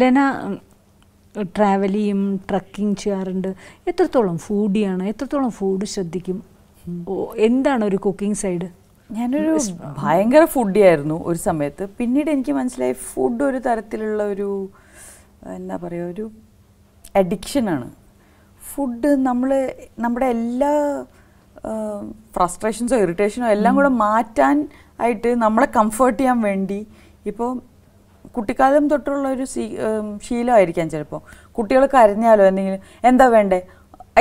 Lena travel ചെയ്യും trekking ചെയ്യാറുണ്ട് എത്രത്തോളം ഫുഡിയാണ് എത്രത്തോളം ഫുഡ് ശ്രദ്ധിക്കും എന്താണ് ഒരു കുക്കിംഗ് സൈഡ് ഞാനൊരു ഭയങ്കര ഫുഡിയായിരുന്നു ഒരു സമയത്ത് പിന്നീട് എനിക്ക് മനസ്സിലായി ഫുഡ് ഒരു തരത്തിലുള്ള ഒരു എന്താ പറയുക ഒരു അഡിക്ഷനാണ് ഫുഡ് നമ്മൾ നമ്മുടെ എല്ലാ ഫ്രസ്ട്രേഷൻസോ ഇറിറ്റേഷനോ എല്ലാം കൂടെ മാറ്റാൻ ആയിട്ട് നമ്മളെ കംഫർട്ട് ചെയ്യാൻ വേണ്ടി ഇപ്പോൾ കുട്ടിക്കാലം തൊട്ടുള്ള ഒരു ശീലമായിരിക്കാം ചിലപ്പോൾ കുട്ടികൾ കരഞ്ഞാലോ എന്തെങ്കിലും എന്താ വേണ്ടേ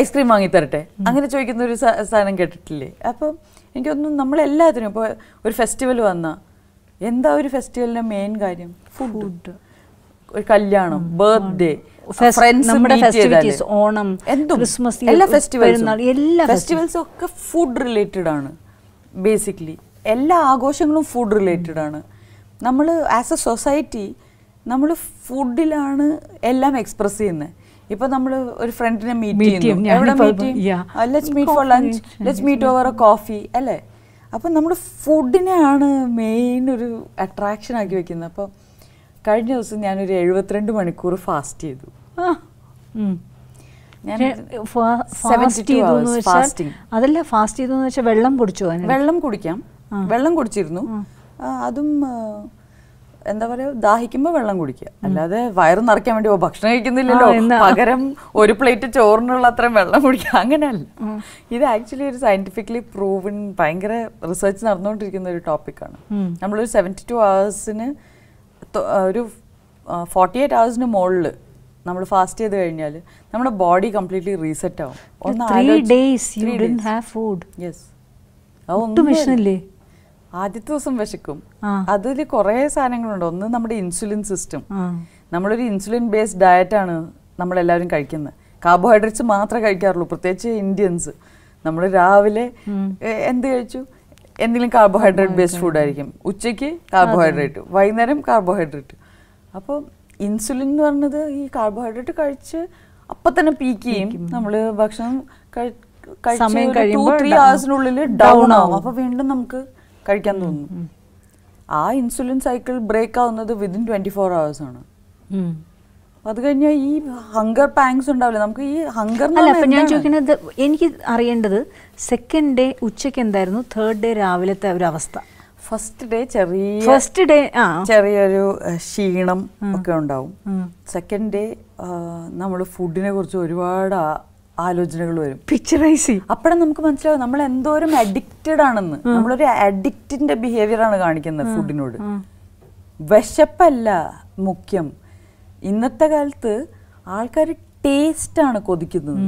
ഐസ്ക്രീം വാങ്ങിത്തരട്ടെ അങ്ങനെ ചോദിക്കുന്ന ഒരു സാധനം കേട്ടിട്ടില്ലേ അപ്പം എനിക്കൊന്നും നമ്മളെല്ലാത്തിനും ഇപ്പോൾ ഒരു ഫെസ്റ്റിവൽ വന്നാൽ എന്താ ഒരു ഫെസ്റ്റിവലിൻ്റെ മെയിൻ കാര്യം ഫുഡ് ഒരു കല്യാണം ബർത്ത്ഡേ നമ്മുടെ ഫെസ്റ്റിവിറ്റീസ് ഓണം ക്രിസ്മസ് എല്ലാ എല്ലാ ഫെസ്റ്റിവൽസും ഒക്കെ ഫുഡ് റിലേറ്റഡ് ആണ് ബേസിക്കലി എല്ലാ ആഘോഷങ്ങളും ഫുഡ് റിലേറ്റഡ് ആണ് നമ്മൾ ആസ് എ സൊസൈറ്റി നമ്മൾ ഫുഡിലാണ് എല്ലാം എക്സ്പ്രസ് ചെയ്യുന്നത് ഇപ്പൊ നമ്മൾ ഒരു ഫ്രണ്ടിനെ മീറ്റ് ചെയ്യുന്നു എവിടെ meet let's meet for lunch let's meet over a coffee അല്ലേ അപ്പൊ നമ്മൾ ഫുഡിനെയാണ് മെയിൻ ഒരു അട്രാക്ഷൻ ആക്കി വെക്കുന്നത് അപ്പോൾ കഴിഞ്ഞ ദിവസം ഞാനൊരു എഴുപത്തിരണ്ട് മണിക്കൂർ ഫാസ്റ്റ് ചെയ്തു അതല്ല ഫാസ്റ്റ് ചെയ്തു വെള്ളം കുടിച്ചു വെള്ളം കുടിക്കാം വെള്ളം കുടിച്ചിരുന്നു അതും എന്താ പറയുക ദാഹിക്കുമ്പോൾ വെള്ളം കുടിക്കുക അല്ലാതെ വയറ് നിറയ്ക്കാൻ വേണ്ടി ഭക്ഷണം കഴിക്കുന്നില്ലല്ലോ പകരം ഒരു പ്ലേറ്റ് ചോറിനുള്ള അത്രയും വെള്ളം കുടിക്കുക അങ്ങനെയല്ല ഇത് ആക്ച്വലി ഒരു സയന്റിഫിക്കലി പ്രൂവൺ ഭയങ്കര റിസർച്ച് നടന്നുകൊണ്ടിരിക്കുന്ന ഒരു ടോപ്പിക്കാണ് നമ്മളൊരു സെവൻറ്റി ടു അവേഴ്സിന് ഒരു ഫോർട്ടി എയ്റ്റ് അവേഴ്സിന് മുകളിൽ നമ്മൾ ഫാസ്റ്റ് ചെയ്ത് കഴിഞ്ഞാൽ നമ്മുടെ ബോഡി കംപ്ലീറ്റ്ലി റീസെറ്റ് ആവും ഒന്ന് days you have food yes ഒട്ടും ആദ്യത്തെ ദിവസം വിശക്കും അതിൽ കുറേ സാധനങ്ങളുണ്ട് ഒന്ന് നമ്മുടെ ഇൻസുലിൻ സിസ്റ്റം നമ്മളൊരു ഇൻസുലിൻ ബേസ്ഡ് ഡയറ്റാണ് നമ്മളെല്ലാവരും കഴിക്കുന്നത് കാർബോഹൈഡ്രേറ്റ്സ് മാത്രമേ കഴിക്കാറുള്ളൂ പ്രത്യേകിച്ച് ഇന്ത്യൻസ് നമ്മൾ രാവിലെ എന്ത് കഴിച്ചു എന്തെങ്കിലും കാർബോഹൈഡ്രേറ്റ് ബേസ്ഡ് ഫുഡ് ആയിരിക്കും ഉച്ചയ്ക്ക് കാർബോഹൈഡ്രേറ്റ് വൈകുന്നേരം കാർബോഹൈഡ്രേറ്റ് അപ്പോൾ ഇൻസുലിൻ എന്ന് പറഞ്ഞത് ഈ കാർബോഹൈഡ്രേറ്റ് കഴിച്ച് അപ്പം തന്നെ പീക്ക് ചെയ്യും നമ്മൾ ഭക്ഷണം കഴിച്ച് ടു ത്രീ അവേഴ്സിനുള്ളിൽ ഡൗൺ ആവും അപ്പോൾ വീണ്ടും നമുക്ക് കഴിക്കാൻ തോന്നുന്നു ആ ഇൻസുലിൻ സൈക്കിൾ ബ്രേക്ക് ആവുന്നത് വിതിൻ ട്വൻറ്റി ഫോർ അവേഴ്സ് ആണ് അത് കഴിഞ്ഞാൽ ഈ ഹങ്കർ പാങ്സ് ഉണ്ടാവില്ല നമുക്ക് ഈ ഹങ്കർ ഞാൻ ചോദിക്കുന്നത് എനിക്ക് അറിയേണ്ടത് സെക്കൻഡ് ഡേ ഉച്ചയ്ക്ക് എന്തായിരുന്നു തേർഡ് ഡേ രാവിലത്തെ ഒരു അവസ്ഥ ഫസ്റ്റ് ഡേ ചെറിയ ഫസ്റ്റ് ഡേ ആ ചെറിയൊരു ക്ഷീണം ഒക്കെ ഉണ്ടാവും സെക്കൻഡ് ഡേ നമ്മൾ ഫുഡിനെ കുറിച്ച് ഒരുപാട് ആലോചനകൾ വരും പിക്ചറൈസ് അപ്പോഴും നമുക്ക് മനസ്സിലാവും നമ്മൾ എന്തോരം അഡിക്റ്റഡ് ആണെന്ന് നമ്മളൊരു അഡിക്റ്റിന്റെ ബിഹേവിയർ ആണ് കാണിക്കുന്നത് ഫുഡിനോട് വിശപ്പല്ല മുഖ്യം ഇന്നത്തെ കാലത്ത് ആൾക്കാർ ടേസ്റ്റ് ആണ് കൊതിക്കുന്നത്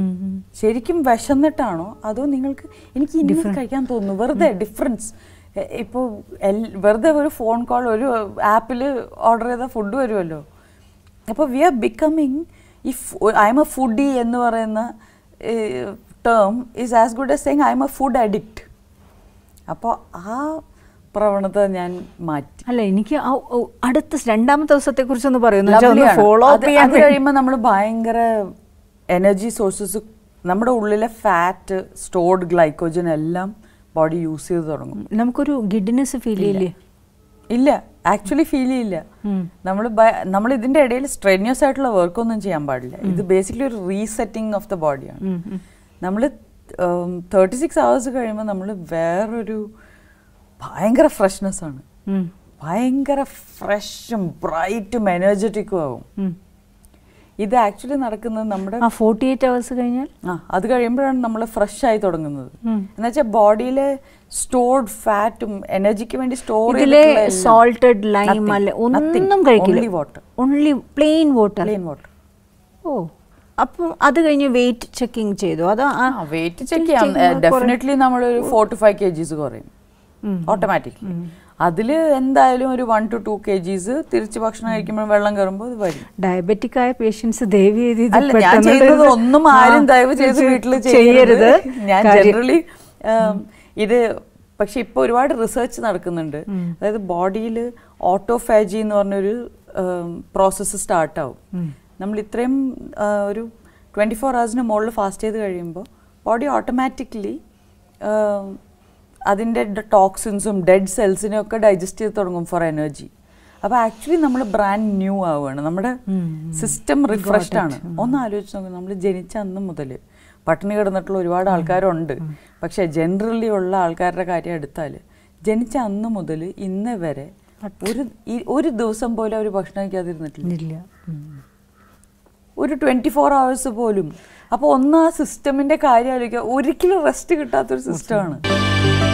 ശരിക്കും വിശന്നിട്ടാണോ അതോ നിങ്ങൾക്ക് എനിക്ക് ഇനി കഴിക്കാൻ തോന്നുന്നു വെറുതെ ഡിഫറൻസ് ഇപ്പോൾ വെറുതെ ഒരു ഫോൺ കോൾ ഒരു ആപ്പിൽ ഓർഡർ ചെയ്ത ഫുഡ് വരുമല്ലോ അപ്പോൾ we are becoming if I'm a foodie എന്ന് പറയുന്ന term is as good as saying I'm a food addict അപ്പോൾ ആ പ്രവണത ഞാൻ മാറ്റി അല്ല എനിക്ക് അടുത്ത രണ്ടാമത്തെ ദിവസത്തെ കുറിച്ചൊന്ന് പറയുന്നു ഫോളോ അപ്പ് കഴിയുമ്പോൾ നമ്മൾ ഭയങ്കര എനർജി സോഴ്സസ് നമ്മുടെ ഉള്ളിലെ ഫാറ്റ് സ്റ്റോർഡ് ഗ്ലൈക്കോജൻ എല്ലാം ബോഡി യൂസ് ചെയ്ത് തുടങ്ങും നമുക്കൊരു ഗിഡ്നെസ് ഫീൽ ചെയ്യില്ലേ ഇല്ല ആക്ച്വലി ഫീൽ ചെയ്യില്ല നമ്മൾ നമ്മൾ ഇതിന്റെ ഇടയിൽ സ്ട്രെന്യൂസ് ആയിട്ടുള്ള വർക്കൊന്നും ചെയ്യാൻ പാടില്ല ഇത് ബേസിക്കലി ഒരു റീസെറ്റിംഗ് ഓഫ് ദ ബോഡിയാണ് നമ്മൾ തേർട്ടി സിക്സ് അവേഴ്സ് കഴിയുമ്പോൾ നമ്മൾ വേറൊരു ഭയങ്കര ഫ്രഷ്നെസ് ആണ് ഭയങ്കര ഫ്രഷും ബ്രൈറ്റും എനർജറ്റിക്കും ആവും ഇത് ആക്ച്വലി നടക്കുന്നത് നമ്മുടെ ഫോർട്ടി എയ്റ്റ് അവേഴ്സ് കഴിഞ്ഞാൽ ആ അത് കഴിയുമ്പോഴാണ് നമ്മൾ ഫ്രഷ് ആയി തുടങ്ങുന്നത് എന്നുവെച്ചാൽ ബോഡിയിലെ സ്റ്റോർഡ് ഫാറ്റും എനർജിക്ക് വേണ്ടി സ്റ്റോർ സോൾട്ടഡ് ലൈം അല്ല ഒന്നും കഴിക്കില്ല water only plain water plain water ഓ അപ്പം അത് കഴിഞ്ഞ് വെയിറ്റ് ചെക്കിംഗ് ചെയ്തു അത് വെയിറ്റ് ചെക്ക് ചെയ്യാം ഡെഫിനറ്റ്ലി നമ്മൾ ഒരു ഫോർ ടു ഫൈവ് കെ ജിസ് കുറയും ഓട്ടോമാറ്റിക്കലി അതിൽ എന്തായാലും ഒരു one to two K Gs തിരിച്ച് ഭക്ഷണം കഴിക്കുമ്പോൾ വെള്ളം കയറുമ്പോൾ ഇത് വരും ഡയബറ്റിക് ആയ പേഷ്യൻസ് ദയവ് അല്ല ഞാൻ ചെയ്തത് ഒന്നും ആരും ദയവ് ചെയ്ത് വീട്ടിൽ ചെയ്യരുത് ഞാൻ ജനറലി ഇത് പക്ഷെ ഇപ്പൊ ഒരുപാട് റിസർച്ച് നടക്കുന്നുണ്ട് അതായത് ബോഡിയിൽ ഓട്ടോഫാജി എന്ന് പറഞ്ഞൊരു പ്രോസസ്സ് സ്റ്റാർട്ടാവും നമ്മൾ ഇത്രയും ഒരു ട്വന്റി ഫോർ ഹവേഴ്സിന് മുകളിൽ ഫാസ്റ്റ് ചെയ്ത് കഴിയുമ്പോൾ ബോഡി ഓട്ടോമാറ്റിക്കലി അതിൻ്റെ ടോക്സിൻസും ഡെഡ് സെൽസിനെ ഒക്കെ ഡൈജസ്റ്റ് ചെയ്ത് തുടങ്ങും ഫോർ എനർജി അപ്പോൾ ആക്ച്വലി നമ്മൾ ബ്രാൻഡ് ന്യൂ ആവുകയാണ് നമ്മുടെ സിസ്റ്റം റിഫ്രഷ്ഡ് ആണ് ഒന്ന് ആലോചിച്ച് നോക്കും നമ്മൾ ജനിച്ച അന്ന് മുതൽ പട്ടിണി കിടന്നിട്ടുള്ള ഒരുപാട് ആൾക്കാരുണ്ട് പക്ഷേ ജനറലി ഉള്ള ആൾക്കാരുടെ കാര്യം എടുത്താൽ ജനിച്ച അന്ന് മുതൽ ഇന്ന് വരെ ഒരു ഒരു ദിവസം പോലും അവർ ഭക്ഷണം കഴിക്കാതിരുന്നിട്ടില്ല ഒരു ട്വൻറ്റി ഫോർ അവേഴ്സ് പോലും അപ്പോൾ ഒന്ന് ആ സിസ്റ്റമിൻ്റെ കാര്യം ആലോചിക്കുക ഒരിക്കലും റെസ്റ്റ് കിട്ടാത്തൊരു സിസ്റ്റമാണ്